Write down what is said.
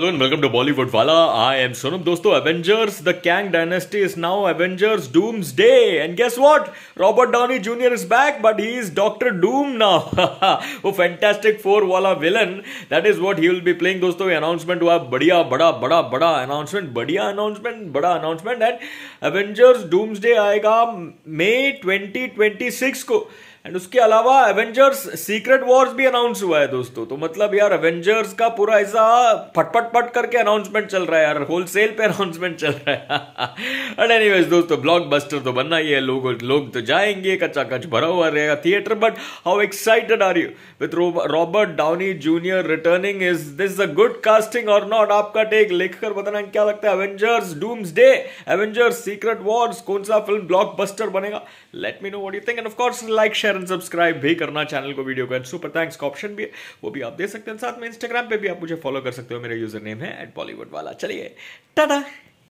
hello and welcome to Bollywood वाला I am Sonam दोस्तों Avengers the Kang Dynasty is now Avengers Doomsday and guess what Robert Downey Junior is back but he is Doctor Doom now वो Fantastic Four वाला villain that is what he will be playing दोस्तों ये announcement हुआ बढ़िया बड़ा बड़ा बड़ा announcement बढ़िया अनाउंसमेंट बड़ा announcement and Avengers Doomsday आएगा मई ट्वेंटी को एंड उसके अलावा एवेंजर्स सीक्रेट वॉर्स भी अनाउंस हुआ है दोस्तों तो मतलब यार एवेंजर्स का पूरा ऐसा फटपट पट करके अनाउंसमेंट चल रहा है यार होलसेल पे अनाउंसमेंट चल रहा है एंड एनीवेज दोस्तों ब्लॉकबस्टर तो बनना ही है लोग लोग तो जाएंगे कच्चा कच भरा हुआ रहेगा theatre but how excited are you with Robert Downey Junior returning is this a good casting और नॉट आपका टेक लिख कर बताना क्या लगता है Avengers Doomsday Avengers Secret Wars कौन सा फिल्म ब्लॉक बनेगा let me know what you think and of course like share share and subscribe भी करना चैनल को वीडियो को एंड सुपर थैंक्स का ऑप्शन भी है वो भी आप दे सकते हैं साथ में इंस्टाग्राम पे भी आप मुझे फॉलो कर सकते हो मेरा यूजर नेम है एट बॉलीवुड वाला चलिए टाटा